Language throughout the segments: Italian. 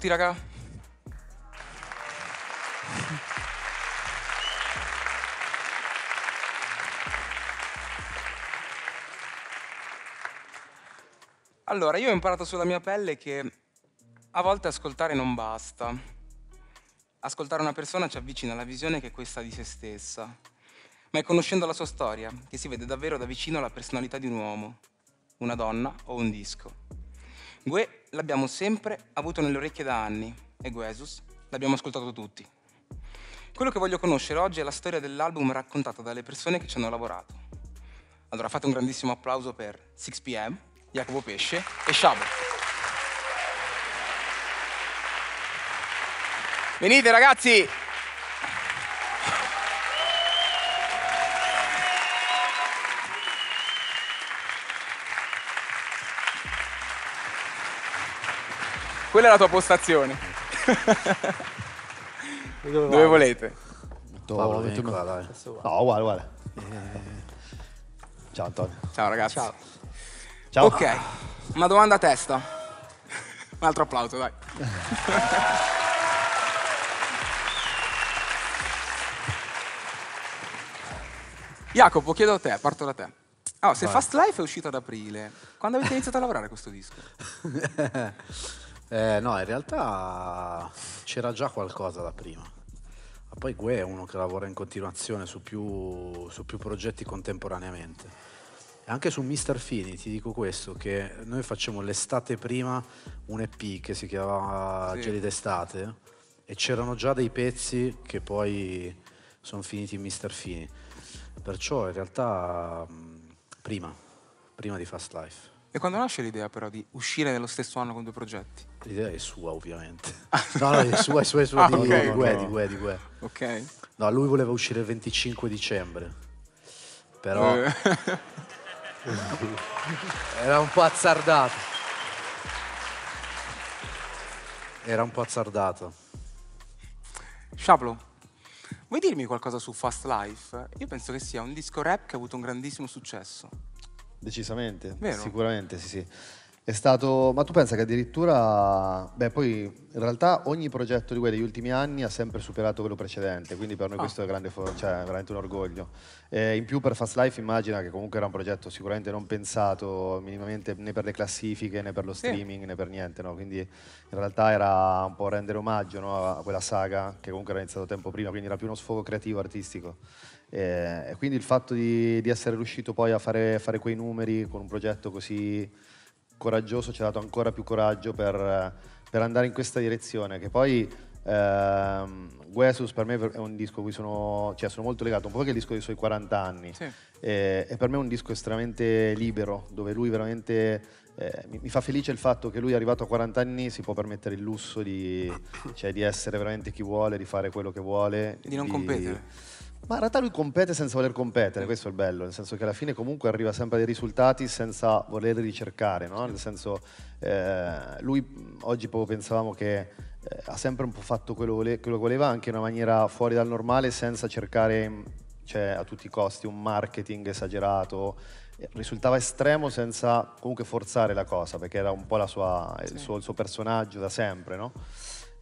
tutti, raga. Allora, io ho imparato sulla mia pelle che a volte ascoltare non basta. Ascoltare una persona ci avvicina alla visione che è questa di se stessa, ma è conoscendo la sua storia che si vede davvero da vicino la personalità di un uomo, una donna o un disco. Gue l'abbiamo sempre avuto nelle orecchie da anni e Guesus l'abbiamo ascoltato tutti. Quello che voglio conoscere oggi è la storia dell'album raccontata dalle persone che ci hanno lavorato. Allora fate un grandissimo applauso per 6pm, Jacopo Pesce e Sciabo. Venite ragazzi! Quella è la tua postazione. Dove, Dove volete? Paolo, metti qua, dai. No, uguale, uguale. Eh, ciao Antonio. Ciao ragazzi. Ciao. Ciao. Ok, una domanda a testa. Un altro applauso, dai. Jacopo, chiedo a te, parto da te. Oh, se Fast Life è uscito ad aprile, quando avete iniziato a lavorare questo disco? Eh, no, in realtà c'era già qualcosa da prima. Ma poi Gue è uno che lavora in continuazione su più, su più progetti contemporaneamente. Anche su Mr. Fini ti dico questo, che noi facciamo l'estate prima un EP che si chiamava sì. Geli d'estate e c'erano già dei pezzi che poi sono finiti in Mr. Fini. Perciò in realtà prima, prima di Fast Life. E quando nasce l'idea però di uscire nello stesso anno con due progetti? L'idea è sua ovviamente. Ah, no, no, è sua, è sua, è sua ah, di, okay, di, no. di Gue, di Gue. Ok. No, lui voleva uscire il 25 dicembre. Però... Eh. Era un po' azzardato. Era un po' azzardato. Sciablo, vuoi dirmi qualcosa su Fast Life? Io penso che sia un disco rap che ha avuto un grandissimo successo. Decisamente, Vero. sicuramente, sì, sì. È stato, ma tu pensa che addirittura, beh poi in realtà ogni progetto di Way degli ultimi anni ha sempre superato quello precedente, quindi per noi ah. questo è, grande, cioè, è veramente un orgoglio. E eh, in più per Fast Life immagina che comunque era un progetto sicuramente non pensato minimamente né per le classifiche né per lo streaming sì. né per niente, no? quindi in realtà era un po' rendere omaggio no? a quella saga che comunque era iniziato tempo prima, quindi era più uno sfogo creativo artistico. Eh, quindi il fatto di, di, essere riuscito poi a fare, fare, quei numeri con un progetto così coraggioso ci ha dato ancora più coraggio per, per andare in questa direzione, che poi ehm, Guesus per me è un disco a cui sono, cioè, sono molto legato, un po' perché è il disco dei suoi 40 anni, sì. eh, è per me un disco estremamente libero, dove lui veramente eh, mi, mi, fa felice il fatto che lui arrivato a 40 anni si può permettere il lusso di, cioè, di essere veramente chi vuole, di fare quello che vuole. Di non di, competere ma in realtà lui compete senza voler competere, questo è il bello, nel senso che alla fine comunque arriva sempre a dei risultati senza volerli ricercare, no? nel senso eh, lui oggi proprio pensavamo che eh, ha sempre un po' fatto quello, che quello voleva anche in una maniera fuori dal normale senza cercare cioè, a tutti i costi un marketing esagerato, eh, risultava estremo senza comunque forzare la cosa perché era un po' la sua, sì. il, suo, il suo personaggio da sempre, no?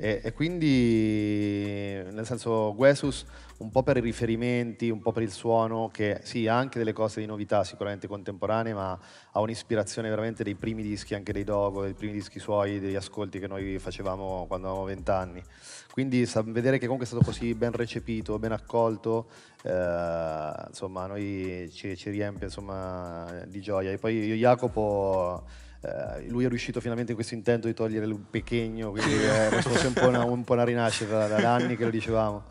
E, e, quindi, nel senso, Guesus un po' per i riferimenti, un po' per il suono, che sì, ha anche delle cose di novità sicuramente contemporanee, ma ha un'ispirazione veramente dei primi dischi, anche dei Dogo, dei primi dischi suoi, degli ascolti che noi facevamo quando avevamo vent'anni. Quindi vedere che comunque è stato così ben recepito, ben accolto, eh, insomma, noi ci, ci riempie insomma, di gioia. E poi io, Jacopo... Uh, lui è riuscito finalmente in questo intento di togliere il pechegno, quindi è eh, un po' una, una rinascita da, da, anni che lo dicevamo.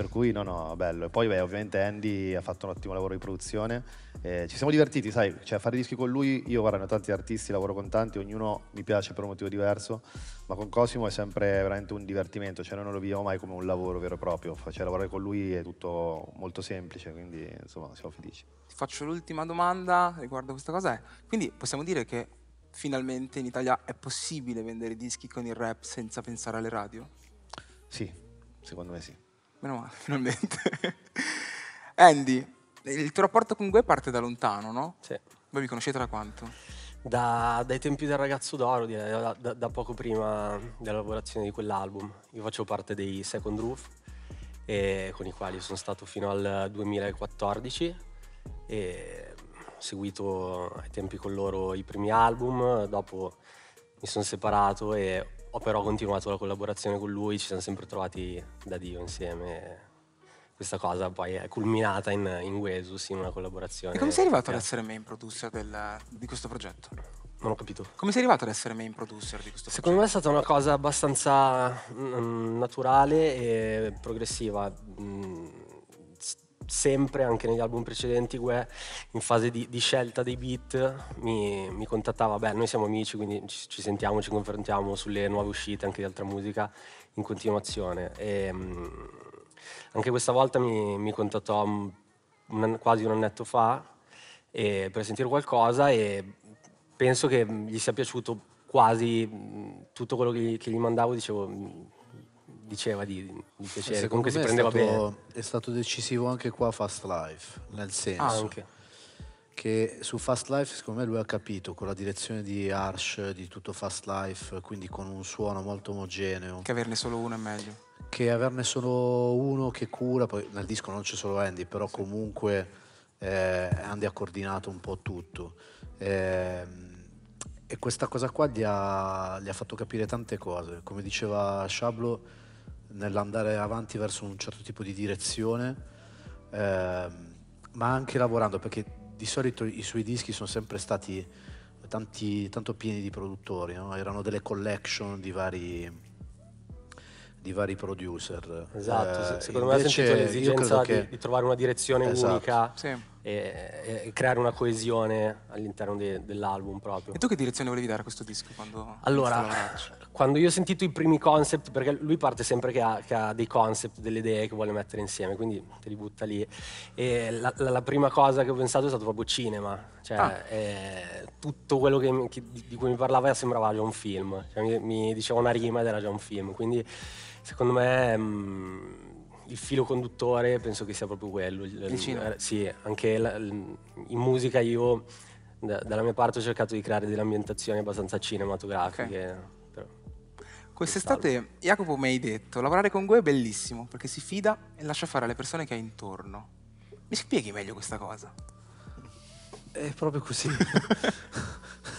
Per cui no, no, bello. E poi beh, ovviamente Andy ha fatto un ottimo lavoro di produzione. Eh, ci siamo divertiti, sai, cioè fare dischi con lui, io guarda, ne ho tanti artisti, lavoro con tanti, ognuno mi piace per un motivo diverso, ma con Cosimo è sempre veramente un divertimento, cioè noi non lo viviamo mai come un lavoro vero e proprio, cioè lavorare con lui è tutto molto semplice, quindi insomma siamo felici. Ti faccio l'ultima domanda riguardo questa cosa, quindi possiamo dire che finalmente in Italia è possibile vendere dischi con il rap senza pensare alle radio? Sì, secondo me sì. Meno male, finalmente. Andy, il tuo rapporto con Gue parte da lontano, no? Sì. Voi vi conoscete da quanto? Da, dai tempi del ragazzo d'oro, direi, da, da, da, poco prima della lavorazione di quell'album. Io facevo parte dei Second Roof, e, con i quali sono stato fino al 2014 e ho seguito ai tempi con loro i primi album, dopo mi sono separato e ho però continuato la collaborazione con lui, ci siamo sempre trovati da Dio insieme. Questa cosa poi è culminata in, in Wesus, in una collaborazione. E come sei arrivato ad essere main producer della, di questo progetto? Non ho capito. Come sei arrivato ad essere main producer di questo Secondo progetto? Secondo me è stata una cosa abbastanza mm, naturale e progressiva. Mm, sempre, anche negli album precedenti, Gue, in fase di, di scelta dei beat, mi, mi, contattava, beh, noi siamo amici, quindi ci, ci, sentiamo, ci confrontiamo sulle nuove uscite anche di altra musica in continuazione. E, ehm, anche questa volta mi, mi contattò un, quasi un annetto fa e, eh, per sentire qualcosa e penso che gli sia piaciuto quasi mm, tutto quello che gli, che gli mandavo, dicevo mm, diceva di, di eh, piacere, comunque si prendeva è stato, bene. È stato decisivo anche qua Fast Life, nel senso ah, che su Fast Life secondo me lui ha capito, con la direzione di Arsh, di tutto Fast Life, quindi con un suono molto omogeneo. Che averne solo uno è meglio. Che averne solo uno che cura, poi nel disco non c'è solo Andy, però sì. comunque eh, Andy ha coordinato un po' tutto. Eh, e questa cosa qua gli ha, gli ha, fatto capire tante cose. Come diceva Shablo, nell'andare avanti verso un certo tipo di direzione, ehm, ma anche lavorando, perché di solito i suoi dischi sono sempre stati tanti, tanto pieni di produttori, no? erano delle collection di vari, di vari producer. Esatto, eh, secondo me ha sentito l'esigenza di, che... di, trovare una direzione esatto. unica. Sì e, e creare una coesione all'interno de, dell'album proprio. E tu che direzione volevi dare a questo disco? Quando allora, quando io ho sentito i primi concept, perché lui parte sempre che ha, che ha, dei concept, delle idee che vuole mettere insieme, quindi te li butta lì. E la, la, la prima cosa che ho pensato è stato proprio cinema, cioè ah. eh, tutto quello che, che, di cui mi parlava sembrava già un film, cioè, mi, mi, diceva una rima ed era già un film, quindi secondo me... Mh, mm, il filo conduttore penso che sia proprio quello. Il, cinema? Eh, sì, anche la, in musica io da, dalla mia parte ho cercato di creare delle ambientazioni abbastanza cinematografiche. Okay. Quest'estate Jacopo mi hai detto, lavorare con Gue è bellissimo perché si fida e lascia fare alle persone che ha intorno. Mi spieghi meglio questa cosa? È proprio così.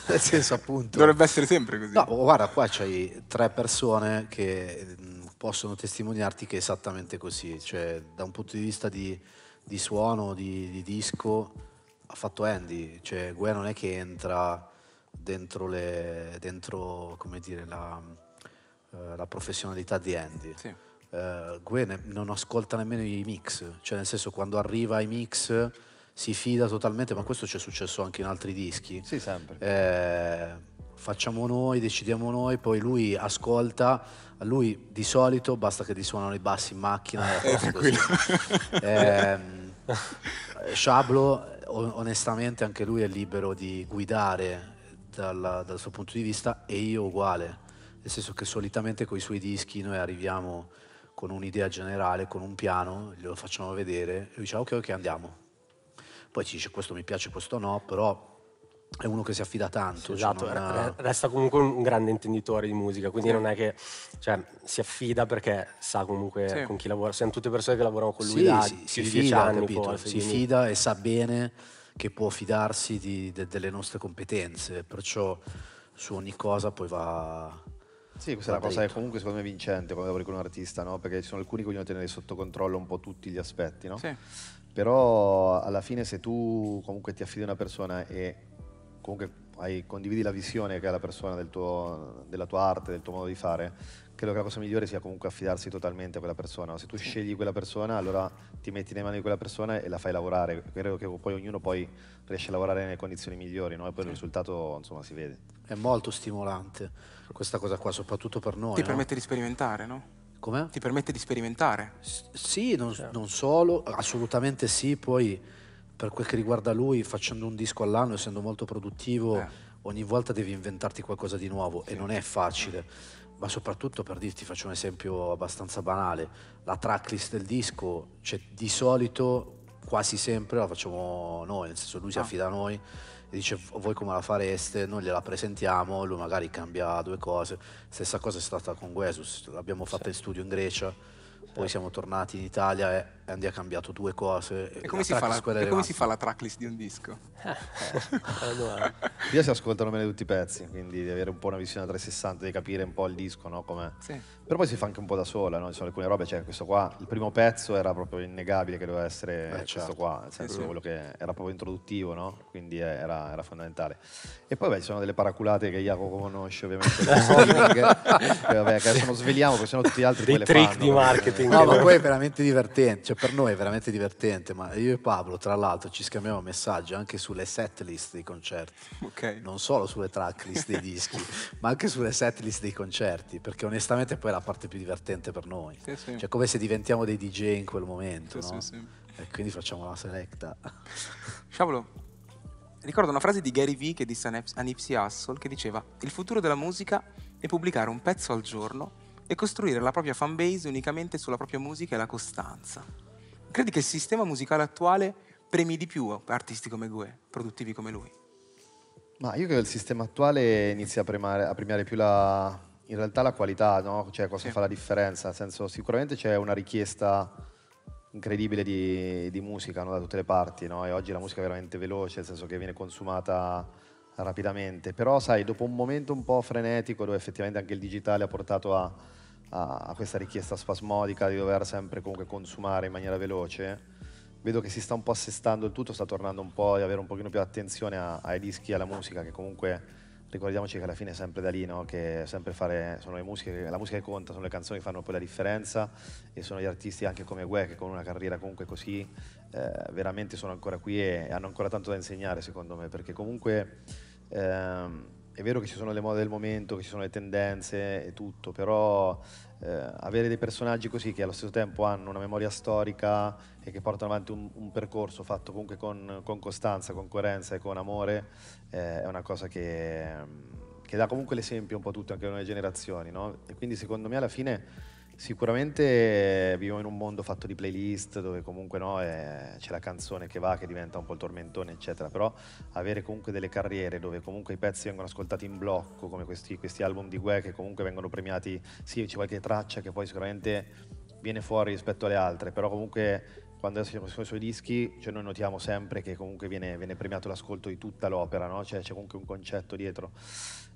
Nel senso, appunto. Dovrebbe essere sempre così. No, guarda, qua c'hai tre persone che mm, possono testimoniarti che è esattamente così, cioè da un punto di vista di, di suono, di, di, disco, ha fatto Andy, cioè Gue non è che entra dentro, le, dentro dire, la, eh, la, professionalità di Andy. Sì. Eh, Gue ne, non ascolta nemmeno i mix, cioè nel senso quando arriva ai mix si fida totalmente, ma questo ci è successo anche in altri dischi. Sì, sempre. Eh, facciamo noi, decidiamo noi, poi lui ascolta, a lui di solito basta che gli suonano i bassi in macchina. Eh, tranquillo. eh, Sciablo onestamente anche lui è libero di guidare dal, dal suo punto di vista e io uguale, nel senso che solitamente con i suoi dischi noi arriviamo con un'idea generale, con un piano, glielo facciamo vedere e lui dice ok ok andiamo. Poi ci dice questo mi piace, questo no, però è uno che si affida tanto. Sì, cioè esatto, cioè ha... resta comunque un grande intenditore di musica, quindi sì. non è che cioè, si affida perché sa comunque sì. con chi lavora. Siamo tutte persone che lavorano con lui da si, si fida, anni, poi, si fida e sa bene che può fidarsi di, de, delle nostre competenze, perciò su ogni cosa poi va... Sì, questa è una cosa che comunque secondo me è vincente quando lavori con un artista, no? perché ci sono alcuni che vogliono tenere sotto controllo un po' tutti gli aspetti, no? però alla fine se tu comunque ti affidi a una persona e comunque hai, condividi la visione che ha la persona del tuo, della tua arte, del tuo modo di fare, credo che la cosa migliore sia comunque affidarsi totalmente a quella persona. Se tu scegli quella persona, allora ti metti nelle mani di quella persona e la fai lavorare. Credo che poi ognuno poi riesce a lavorare nelle condizioni migliori, no? e poi il risultato insomma, si vede. È molto stimolante questa cosa qua, soprattutto per noi. Ti no? permette di sperimentare, no? Come? Ti permette di sperimentare. S- sì, non, certo. non solo, assolutamente sì, poi per quel che riguarda lui, facendo un disco all'anno, essendo molto produttivo, eh. ogni volta devi inventarti qualcosa di nuovo sì. e non è facile. Ma soprattutto per dirti, faccio un esempio abbastanza banale, la tracklist del disco, cioè, di solito, quasi sempre la facciamo noi, nel senso lui si ah. affida a noi e dice voi come la fareste, noi gliela presentiamo, lui magari cambia due cose. Stessa cosa è stata con Guesus, l'abbiamo fatta sì. in studio in Grecia, sì. poi siamo tornati in Italia e Andy ha cambiato due cose. E eh, come, si fa, la, e come si fa, la, tracklist di un disco? Eh. allora. Io si ascoltano bene tutti i pezzi, quindi di avere un po' una visione 360, di capire un po' il disco, no? Com'è. Sì. Però poi si fa anche un po' da sola, no? Ci sono alcune robe, cioè questo qua, il primo pezzo era proprio innegabile che doveva essere eh, questo certo. qua, nel cioè, senso sì, sì. quello che era proprio introduttivo, no? Quindi eh, era, era, fondamentale. E poi beh, ci sono delle paraculate che Jacopo conosce ovviamente, che, che, vabbè, che adesso non sveliamo, perché sono tutti gli altri... Dei poi trick di marketing. No, ma poi è veramente divertente. Cioè, per noi è veramente divertente, ma io e Pablo tra l'altro ci scambiamo messaggi anche sulle setlist dei concerti, okay. non solo sulle tracklist dei dischi, ma anche sulle setlist dei concerti, perché onestamente poi è la parte più divertente per noi, sì, sì. cioè come se diventiamo dei DJ in quel momento, sì, no? sì, e quindi facciamo la selecta. Sciavolo, ricordo una frase di Gary Vee che disse a Nipsey Hussle che diceva il futuro della musica è pubblicare un pezzo al giorno e costruire la propria fanbase unicamente sulla propria musica e la costanza. Credi che il sistema musicale attuale premi di più artisti come Gue, produttivi come lui? Ma io credo che il sistema attuale inizia a, a premiare più la, in realtà la qualità, no? cioè cosa sì. fa la differenza. Nel senso, sicuramente c'è una richiesta incredibile di, di musica no? da tutte le parti no? e oggi la musica è veramente veloce, nel senso che viene consumata rapidamente. Però sai, dopo un momento un po' frenetico dove effettivamente anche il digitale ha portato a a questa richiesta spasmodica di dover sempre comunque consumare in maniera veloce, vedo che si sta un po' assestando il tutto, sta tornando un po' ad avere un pochino più attenzione a, ai dischi e alla musica, che comunque ricordiamoci che alla fine è sempre da lì, no? che sempre fare, sono le musiche, la musica che conta, sono le canzoni che fanno poi la differenza e sono gli artisti anche come Gue che con una carriera comunque così eh, veramente sono ancora qui e, hanno ancora tanto da insegnare secondo me, perché comunque... Ehm, è vero che ci sono le mode del momento, che ci sono le tendenze e tutto, però eh, avere dei personaggi così che allo stesso tempo hanno una memoria storica e che portano avanti un, un percorso fatto comunque con, con, costanza, con coerenza e con amore, eh, è una cosa che, che dà comunque l'esempio un po' a tutte, anche alle nuove generazioni. No? E quindi secondo me alla fine Sicuramente viviamo in un mondo fatto di playlist dove comunque no, eh, c'è la canzone che va, che diventa un po' il tormentone, eccetera, però avere comunque delle carriere dove comunque i pezzi vengono ascoltati in blocco, come questi, questi album di Gue che comunque vengono premiati, sì c'è qualche traccia che poi sicuramente viene fuori rispetto alle altre, però comunque quando siamo i suoi dischi cioè noi notiamo sempre che comunque viene, viene premiato l'ascolto di tutta l'opera, no? cioè, c'è comunque un concetto dietro.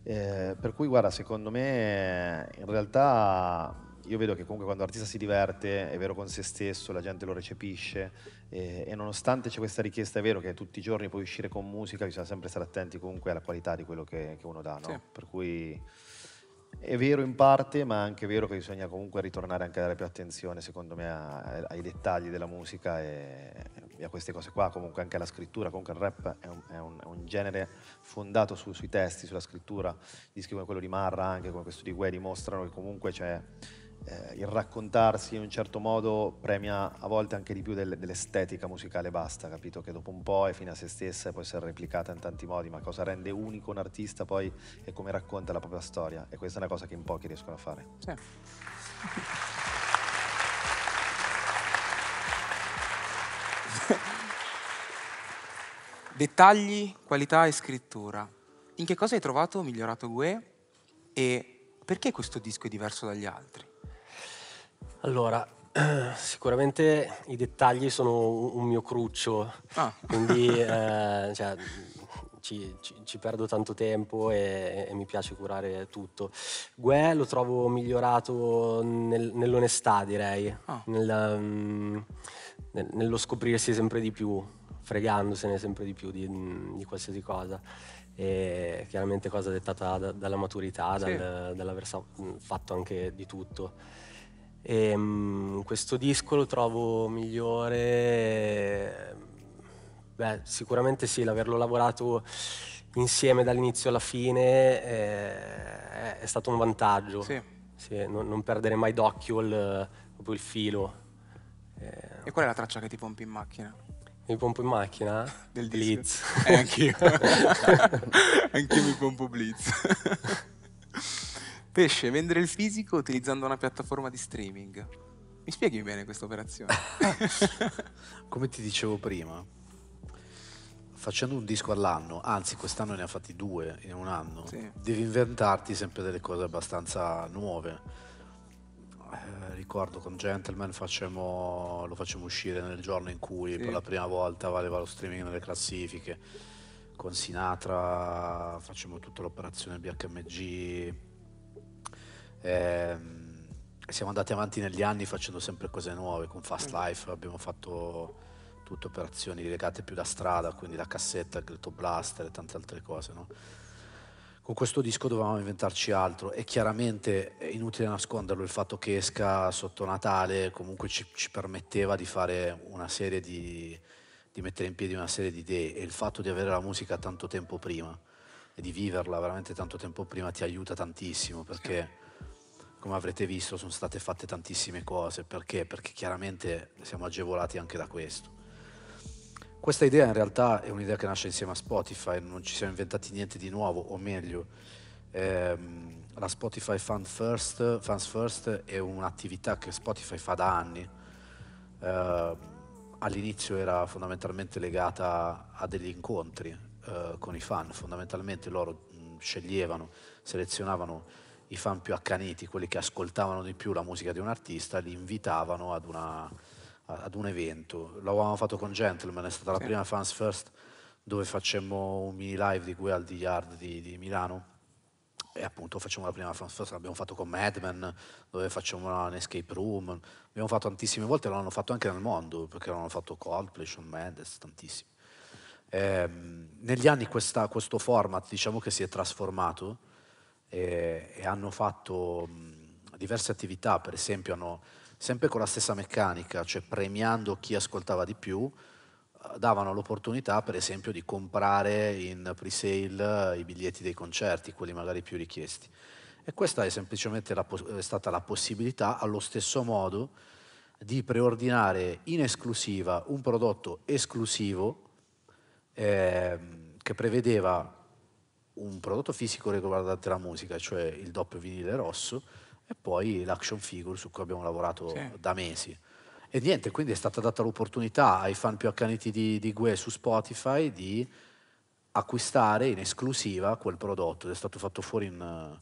Eh, per cui guarda, secondo me eh, in realtà io vedo che comunque quando l'artista si diverte, è vero con se stesso, la gente lo recepisce e, e nonostante c'è questa richiesta, è vero che tutti i giorni puoi uscire con musica, bisogna sempre stare attenti comunque alla qualità di quello che, che uno dà, no? sì. Per cui è vero in parte, ma è anche vero che bisogna comunque ritornare anche a dare più attenzione, secondo me, a, ai dettagli della musica e, e, a queste cose qua, comunque anche alla scrittura, comunque il rap è un, è un, è un genere fondato su, sui testi, sulla scrittura, dischi come quello di Marra, anche come questo di Guè dimostrano che comunque c'è... Cioè, eh, il raccontarsi in un certo modo premia a volte anche di più del, dell'estetica musicale basta, capito? Che dopo un po' è fine a se stessa e può essere replicata in tanti modi, ma cosa rende unico un artista poi è come racconta la propria storia e questa è una cosa che in pochi riescono a fare. Certo. Dettagli, qualità e scrittura. In che cosa hai trovato migliorato Gue e perché questo disco è diverso dagli altri? Allora, sicuramente i dettagli sono un mio cruccio, ah. quindi eh, cioè, ci, ci, ci, perdo tanto tempo e, e, mi piace curare tutto. Gue lo trovo migliorato nel, nell'onestà, direi, ah. nel, um, nel, nello scoprirsi sempre di più, fregandosene sempre di più di, di qualsiasi cosa. E chiaramente cosa dettata da, dalla maturità, sì. dal, dall'aver fatto anche di tutto. E, ehm, mh, questo disco lo trovo migliore, ehm, beh, sicuramente sì, l'averlo lavorato insieme dall'inizio alla fine eh, è, è stato un vantaggio. Sì. Sì, non, non, perdere mai d'occhio il, il filo. Eh, e qual è la traccia che ti pompi in macchina? Mi pompo in macchina? Del Blitz. Eh, anch'io. anch'io mi pompo Blitz. Pesce, vendere il fisico utilizzando una piattaforma di streaming. Mi spieghi bene questa operazione? Come ti dicevo prima, facendo un disco all'anno, anzi quest'anno ne ha fatti due in un anno, sì. devi inventarti sempre delle cose abbastanza nuove. Eh, ricordo con Gentleman facciamo, lo facciamo uscire nel giorno in cui sì. per la prima volta valeva lo streaming nelle classifiche, con Sinatra facciamo tutta l'operazione BHMG, eh, siamo andati avanti negli anni facendo sempre cose nuove, con Fast mm. Life abbiamo fatto tutte operazioni legate più da strada, quindi la cassetta, il ghetto blaster e tante altre cose. No? Con questo disco dovevamo inventarci altro e chiaramente è inutile nasconderlo il fatto che esca sotto Natale comunque ci, ci permetteva di fare una serie di, di mettere in piedi una serie di idee e il fatto di avere la musica tanto tempo prima e di viverla veramente tanto tempo prima ti aiuta tantissimo perché come avrete visto sono state fatte tantissime cose, perché? Perché chiaramente siamo agevolati anche da questo. Questa idea in realtà è un'idea che nasce insieme a Spotify, non ci siamo inventati niente di nuovo, o meglio, ehm, la Spotify Fund First, Fans First è un'attività che Spotify fa da anni. Eh, all'inizio era fondamentalmente legata a degli incontri eh, con i fan, fondamentalmente loro mh, mm, sceglievano, selezionavano i fan più accaniti, quelli che ascoltavano di più la musica di un artista, li invitavano ad, una, ad un evento. L'avevamo fatto con Gentleman, è stata la prima Fans First dove facemmo un mini live di Guel Yard di, di Milano e appunto facciamo la prima First, l'abbiamo fatto con Madman, dove facciamo un escape room, l'abbiamo fatto tantissime volte, l'hanno fatto anche nel mondo, perché l'hanno fatto Coldplay, Sean Mendes, tantissimi. Eh, negli anni questa, questo format diciamo che si è trasformato, e, e hanno fatto diverse attività, per esempio hanno sempre con la stessa meccanica, cioè premiando chi ascoltava di più, eh, davano l'opportunità per esempio di comprare in pre-sale eh, i biglietti dei concerti, quelli magari più richiesti. E questa è semplicemente la, è stata la possibilità allo stesso modo di preordinare in esclusiva un prodotto esclusivo eh, che prevedeva un prodotto fisico riguardante la musica, cioè il doppio vinile rosso, e poi l'action figure su cui abbiamo lavorato sì. da mesi. E niente, quindi è stata data l'opportunità ai fan più accaniti di, di Gue su Spotify di acquistare in esclusiva quel prodotto ed è stato fatto fuori in,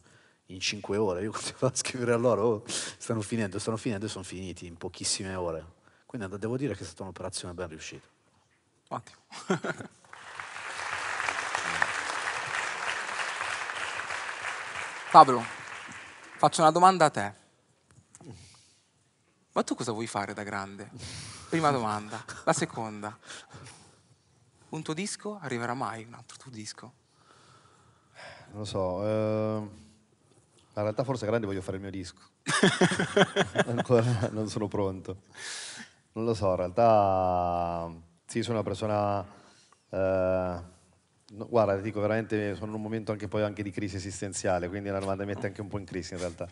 in 5 ore. Io continuavo a scrivere a loro, oh, stanno finendo, stanno finendo e sono finiti in pochissime ore. Quindi devo dire che è stata un'operazione ben riuscita. Ottimo. Pablo, faccio una domanda a te. Ma tu cosa vuoi fare da grande? Prima domanda. La seconda. Un tuo disco arriverà mai? Un altro tuo disco? Non lo so. Eh, in realtà forse grande voglio fare il mio disco. Ancora non sono pronto. Non lo so, in realtà sì, sono una persona... Eh, No, guarda, ti dico veramente, sono in un momento anche poi anche di crisi esistenziale, quindi la domanda mi mette anche un po' in crisi in realtà.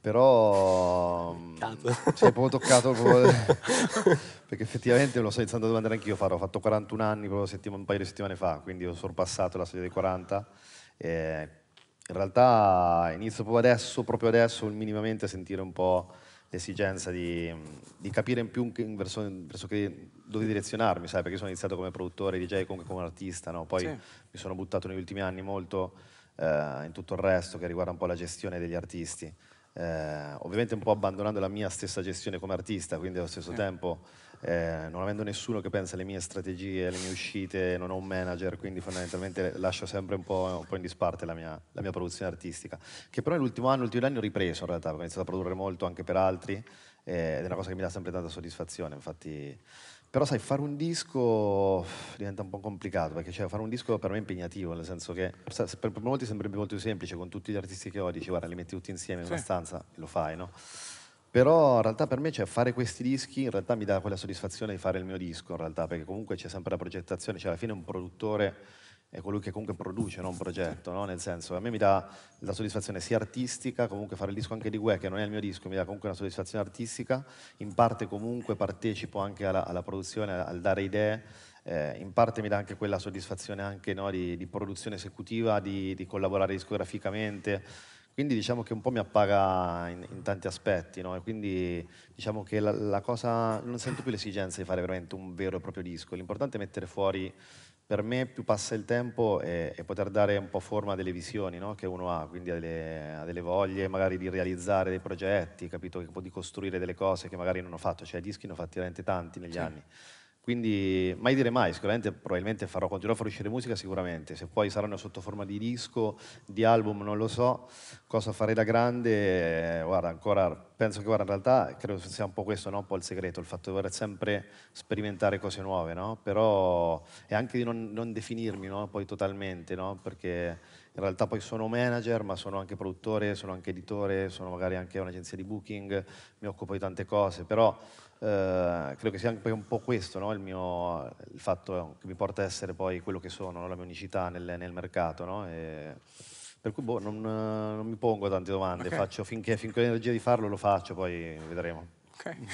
Però mm, ci hai proprio toccato, proprio, perché effettivamente lo sto iniziando a domandare anch'io, farò, ho fatto 41 anni proprio un paio di settimane fa, quindi ho sorpassato la soglia dei 40. in realtà inizio proprio adesso, proprio adesso, minimamente a sentire un po' l'esigenza di, di, capire in più in verso, verso che, dove direzionarmi, sai? Perché sono iniziato come produttore, DJ, comunque come artista, no? Poi sì. mi sono buttato negli ultimi anni molto eh, in tutto il resto che riguarda un po' la gestione degli artisti. Eh, ovviamente un po' abbandonando la mia stessa gestione come artista, quindi allo stesso sì. tempo eh, non avendo nessuno che pensa alle mie strategie, alle mie uscite, non ho un manager, quindi fondamentalmente lascio sempre un po', un po in disparte la mia, la mia, produzione artistica, che però nell'ultimo anno, l'ultimo anno ho ripreso in realtà, ho iniziato a produrre molto anche per altri eh, ed è una cosa che mi dà sempre tanta soddisfazione, infatti... Però sai, fare un disco diventa un po' complicato, perché cioè, fare un disco per me è impegnativo, nel senso che per molti sembrerebbe molto più semplice, con tutti gli artisti che ho, dici guarda, li metti tutti insieme in sì. una stanza e lo fai, no? Però in realtà per me cioè, fare questi dischi in realtà mi dà quella soddisfazione di fare il mio disco, in realtà, perché comunque c'è sempre la progettazione, cioè alla fine un produttore è colui che comunque produce no? un progetto, no? nel senso a me mi dà la soddisfazione sia artistica, comunque fare il disco anche di Gue che non è il mio disco, mi dà comunque una soddisfazione artistica, in parte comunque partecipo anche alla, alla produzione, al dare idee, eh, in parte mi dà anche quella soddisfazione anche, no? di, di, produzione esecutiva, di, di collaborare discograficamente quindi diciamo che un po' mi appaga in, in tanti aspetti, no? E quindi diciamo che la, la, cosa, non sento più l'esigenza di fare veramente un vero e proprio disco, l'importante è mettere fuori, per me più passa il tempo e, e poter dare un po' forma a delle visioni no? che uno ha, quindi a delle, a delle, voglie magari di realizzare dei progetti, capito? Di costruire delle cose che magari non ho fatto, cioè dischi ne ho fatti veramente tanti negli sì. anni quindi mai dire mai, sicuramente probabilmente farò, continuerò a far uscire musica sicuramente, se poi saranno sotto forma di disco, di album non lo so, cosa farei da grande, eh, guarda ancora, penso che guarda in realtà credo sia un po' questo, no? un po' il segreto, il fatto di voler sempre sperimentare cose nuove, no? però è anche di non, non definirmi no? poi totalmente, no? perché in realtà poi sono manager, ma sono anche produttore, sono anche editore, sono magari anche un'agenzia di booking, mi occupo di tante cose, però eh, credo che sia anche un po' questo no? il, mio, il, fatto che mi porta a essere poi quello che sono, no? la mia unicità nel, nel mercato. No? E, per cui boh, non, non, mi pongo tante domande, okay. faccio, finché, finché ho l'energia di farlo lo faccio, poi vedremo. Okay.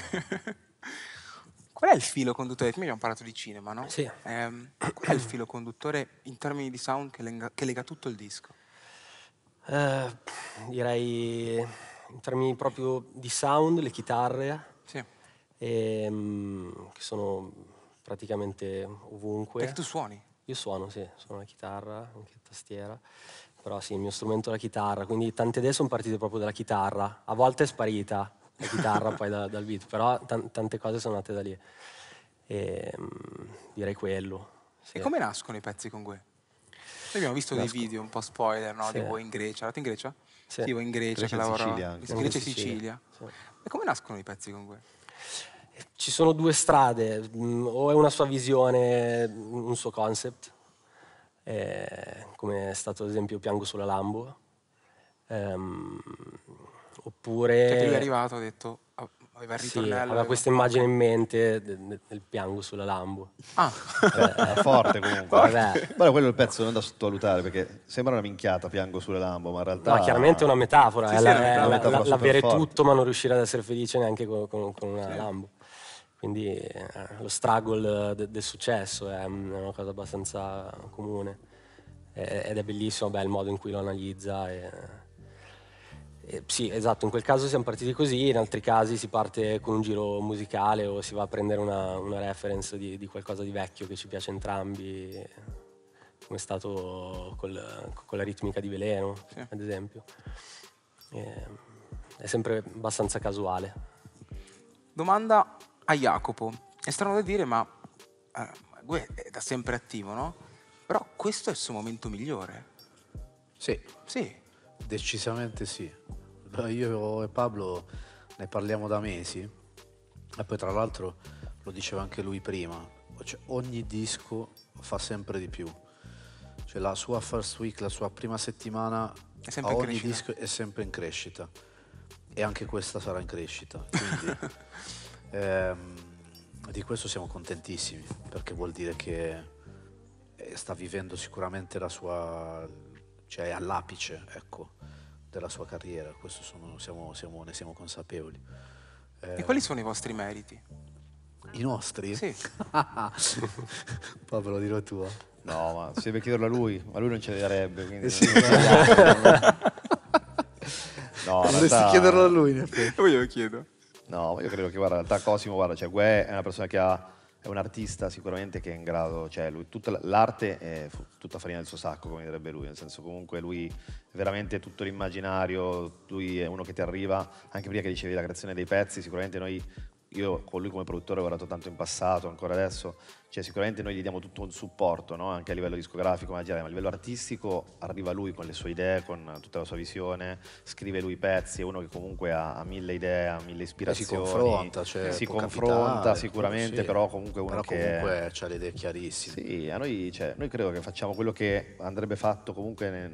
Qual è il filo conduttore? Prima abbiamo parlato di cinema, no? Sì. Eh, qual è il filo conduttore in termini di sound che lega, che lega tutto il disco? Uh, direi in termini proprio di sound, le chitarre. Sì ehm, che sono praticamente ovunque. Perché tu suoni? Io suono, sì, suono la chitarra, anche la tastiera, però sì, il mio strumento è la chitarra, quindi tante idee sono partite proprio dalla chitarra, a volte è sparita la chitarra poi da, dal beat, però t- tante cose sono nate da lì. E, ehm, direi quello. Sì. E come nascono i pezzi con Gue? Noi abbiamo visto Nasco. dei video un po' spoiler no? sì. di voi in Grecia. Eravate in Grecia? Sì, sì voi in Grecia, Grecia che lavora. Sicilia, Grecia Sicilia. Sì. E come nascono i pezzi con Gue? Ci sono due strade, mm, o è una sua visione, mm, un suo concept, eh, come è stato ad esempio Piango sulla Lambo, ehm, oppure... Che lui è arrivato e ha detto Aveva il ritornello. Sì, aveva questa immagine in mente del, del piango sulla Lambo. Ah, è eh, eh. forte comunque. Vabbè. Però quello è il pezzo non da sottovalutare perché sembra una minchiata piango sulla Lambo, ma in realtà... Ma chiaramente è una metafora, sì, è, la, è una metafora la, l'avere forte. tutto ma non riuscire ad essere felice neanche con, con, con una sì. Lambo. Quindi eh, lo struggle eh, de, del successo mm, è una cosa abbastanza comune ed è bellissimo beh, il modo in cui lo analizza. E, eh, sì, esatto, in quel caso siamo partiti così, in altri casi si parte con un giro musicale o si va a prendere una, una reference di, di, qualcosa di vecchio che ci piace entrambi, come è stato col, con la ritmica di Veleno, sì. ad esempio. Eh, è sempre abbastanza casuale. Domanda a Jacopo. È strano da dire, ma eh, è da sempre attivo, no? Però questo è il suo momento migliore. Sì. Sì. Decisamente sì io e Pablo ne parliamo da mesi e poi tra l'altro lo diceva anche lui prima, cioè, ogni disco fa sempre di più, cioè la sua first week, la sua prima settimana è sempre, ogni crescita. disco è sempre in crescita e anche questa sarà in crescita, quindi ehm, di questo siamo contentissimi perché vuol dire che eh, sta vivendo sicuramente la sua, cioè all'apice, ecco della sua carriera, questo sono, siamo, siamo, ne siamo consapevoli. Eh, e quali sono i vostri meriti? I nostri? Sì. Pablo, dillo tu. Eh. No, ma se deve chiederlo a lui, ma lui non ce li darebbe. Quindi eh sì. no, Dovresti realtà... chiederlo a lui. in effetti. Io glielo chiedo. No, io credo che, guarda, in realtà Cosimo, guarda, cioè Gue è una persona che ha è un artista sicuramente che è in grado, cioè lui, tutta l'arte è tutta farina del suo sacco, come direbbe lui, nel senso comunque lui è veramente tutto l'immaginario, lui è uno che ti arriva, anche prima che dicevi la creazione dei pezzi, sicuramente noi io con lui come produttore ho lavorato tanto in passato, ancora adesso, cioè sicuramente noi gli diamo tutto un supporto, no? anche a livello discografico, ma a livello artistico arriva lui con le sue idee, con tutta la sua visione, scrive lui pezzi, è uno che comunque ha, ha mille idee, ha mille ispirazioni. E si confronta, cioè, si confronta capitare, sicuramente, sì, però comunque uno però comunque che... ha le idee chiarissime. Sì, a noi, cioè, noi credo che facciamo quello che andrebbe fatto comunque Nel,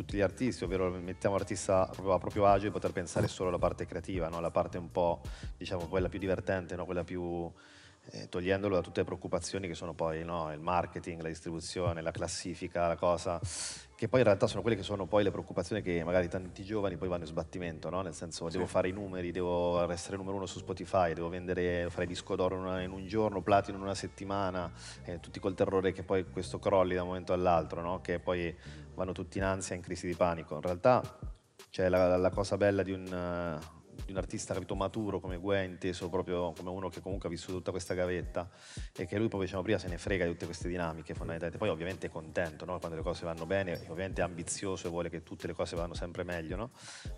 tutti gli artisti, ovvero mettiamo l'artista proprio a proprio agio e poter pensare solo alla parte creativa, no? la parte un po', diciamo, quella più divertente, no? quella più eh, togliendolo da tutte le preoccupazioni che sono poi no? il marketing, la distribuzione, la classifica, la cosa, che poi in realtà sono quelle che sono poi le preoccupazioni che magari tanti giovani poi vanno in sbattimento, no? nel senso sì. devo fare i numeri, devo essere numero uno su Spotify, devo vendere, fare disco d'oro in, una, in un giorno, platino in una settimana, eh, tutti col terrore che poi questo crolli da un momento all'altro, no? che poi vanno tutti in ansia, in crisi di panico. In realtà c'è la, la cosa bella di un, eh, di un artista capito maturo come Gue, inteso proprio come uno che comunque ha vissuto tutta questa gavetta e che lui, proprio diciamo prima, se ne frega di tutte queste dinamiche fondamentalmente. Poi ovviamente è contento no? quando le cose vanno bene, ovviamente è ambizioso e vuole che tutte le cose vanno sempre meglio, no?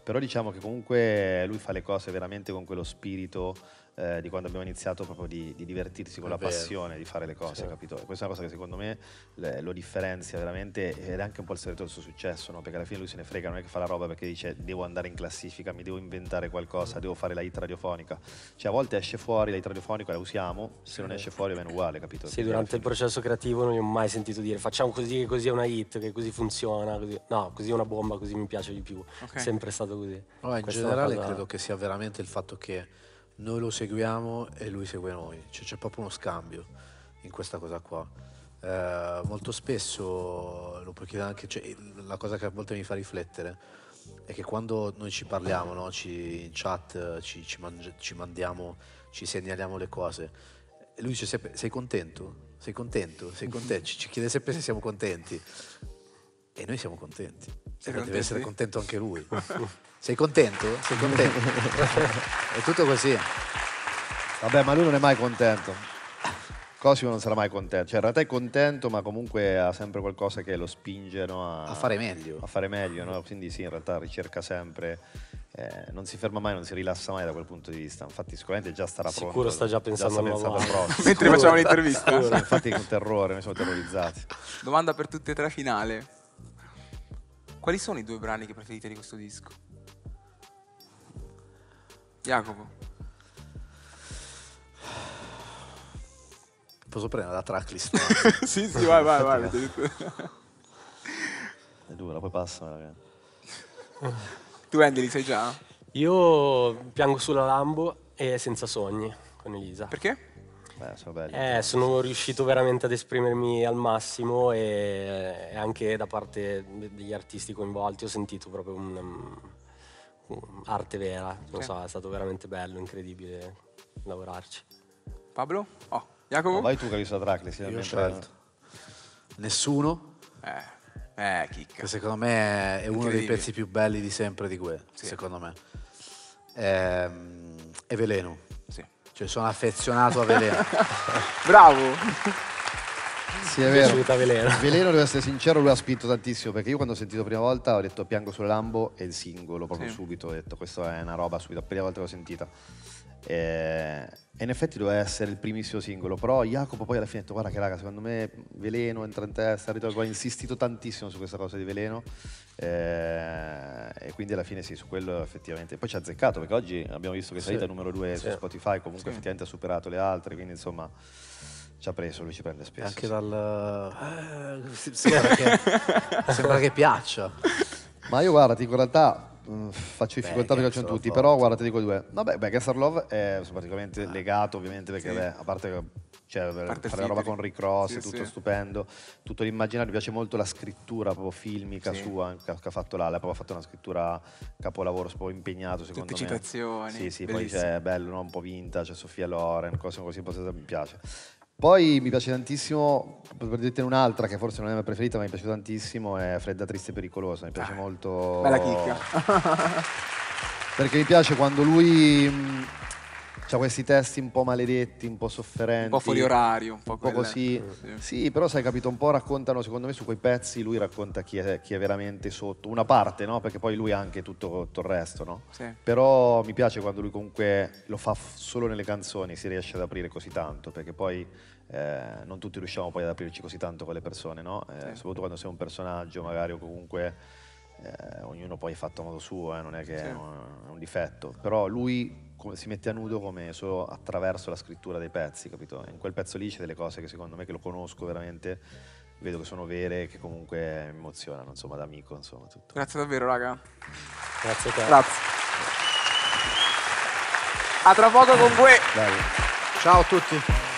però diciamo che comunque lui fa le cose veramente con quello spirito eh, di quando abbiamo iniziato proprio di, di divertirsi con È la vero. passione di fare le cose, sì. Certo. capito? E questa è una cosa che secondo me le, lo differenzia veramente ed è anche un po' il segreto del suo successo, no? Perché alla fine lui se ne frega, non è che fa la roba perché dice devo andare in classifica, mi devo inventare qualcosa, mm. devo fare la hit radiofonica. Cioè a volte esce fuori la hit radiofonica, la usiamo, se non esce fuori viene uguale, capito? Sì, durante il processo creativo non gli ho mai sentito dire facciamo così che così è una hit, che così funziona, così. no, così è una bomba, così mi piace di più. Okay. Sempre stato così. Oh, in Questa generale cosa... credo che sia veramente il fatto che noi lo seguiamo e lui segue noi, cioè, c'è proprio uno scambio in questa cosa qua. Eh, molto spesso, lo puoi chiedere anche, cioè, la cosa che a volte mi fa riflettere è che quando noi ci parliamo, no? ci, in chat, ci, ci, mangi- ci, mandiamo, ci segnaliamo le cose, lui dice sempre sei contento? Sei contento? Sei contento? Ci, ci chiede sempre se siamo contenti. E noi siamo contenti. Sei cioè, deve essere contento anche lui. Sei contento? Sei contento? È tutto così. Vabbè, ma lui non è mai contento. Cosimo non sarà mai contento. Cioè, in realtà è contento, ma comunque ha sempre qualcosa che lo spinge no, a, a, fare meglio. A fare meglio, no? Quindi sì, in realtà ricerca sempre. Eh, non si ferma mai, non si rilassa mai da quel punto di vista. Infatti, sicuramente già starà Sicuro pronto. Sicuro sta già pensando, già sta pensando pronto. Mentre facciamo l'intervista. Sì, infatti, con terrore, noi siamo terrorizzati. Domanda per tutte e tre finale. Quali sono i due brani che preferite di questo disco? Jacopo. Posso prendere la tracklist? No? sì, sì, vai, vai, vai. È dura, poi passa. tu Andy li sei già? Io piango sulla Lambo e senza sogni con Elisa. Perché? Beh, sono, eh, sono riuscito veramente ad esprimermi al massimo e, anche da parte degli artisti coinvolti ho sentito proprio un, um, arte vera, okay. so, è stato veramente bello, incredibile lavorarci. Pablo? Oh, Jacopo? No, vai tu hai visto sì, Io scelto. Nessuno? Eh. Eh, chicca. Secondo me è uno dei pezzi più belli di sempre di Gue, sì. secondo me. È, ehm, è veleno cioè, sono affezionato a Veleno. Bravo! Sì, è vero. Veleno. Veleno, devo essere sincero, lui ha spinto tantissimo perché io quando ho sentito la prima volta ho detto Piango sulle Lambo e il singolo proprio sì. subito, ho detto questa è una roba subito, la prima volta che l'ho sentita. E, eh, e in effetti doveva essere il primissimo singolo, però Jacopo poi alla fine ha detto guarda che raga, secondo me Veleno entra in testa, ha insistito tantissimo su questa cosa di Veleno eh, e quindi alla fine sì, su quello effettivamente. Poi ci ha azzeccato perché oggi abbiamo visto che è salita sì. numero due sì. su Spotify, comunque sì. effettivamente ha superato le altre, quindi insomma ci ha preso, lui ci prende spesso. Anche dal... Eh, sembra, che, sembra che piaccia. Ma io guarda, dico in realtà Mm, faccio difficoltà perché sono tutti, però guarda ti dico due. Vabbè, beh, Gasser è praticamente ah. legato ovviamente perché sì. beh, a parte che cioè, parte fare roba con Rick Ross, sì, tutto sì. stupendo, tutto l'immaginario, mi piace molto la scrittura proprio filmica sì. sua che, ha fatto là, lei ha fatto una scrittura capolavoro, un po' impegnato secondo Tutte me. citazioni. Sì, sì, bellissimo. poi c'è bello, no? un po' vinta, c'è Sofia Loren, cose così, mi piace. Poi mi piace tantissimo, per dirtene un'altra che forse non è la mia preferita, ma mi piace tantissimo, è Fredda Triste e Pericolosa. Mi piace ah, molto. Bella chicca. Perché mi piace quando lui mm, ha questi testi un po' maledetti, un po' sofferenti. Un po' fuori orario, un po', un po così. Sì. sì. però sai capito, un po' raccontano, secondo me su quei pezzi lui racconta chi è, chi è veramente sotto, una parte, no? Perché poi lui ha anche tutto, tutto, il resto, no? Sì. Però mi piace quando lui comunque lo fa solo nelle canzoni, si riesce ad aprire così tanto, perché poi eh, non tutti riusciamo poi ad aprirci così tanto con le persone, no? Eh, sì. Soprattutto quando sei un personaggio, magari o comunque eh, ognuno poi è fatto a modo suo, eh, non è che sì. è, un, è, un, difetto. Però lui come, si mette a nudo come solo attraverso la scrittura dei pezzi, capito? In quel pezzo lì c'è delle cose che secondo me che lo conosco veramente vedo che sono vere e che comunque mi emozionano, insomma, da amico, insomma, tutto. Grazie davvero, raga. Grazie a te. Grazie. A tra poco con voi. Ciao a tutti.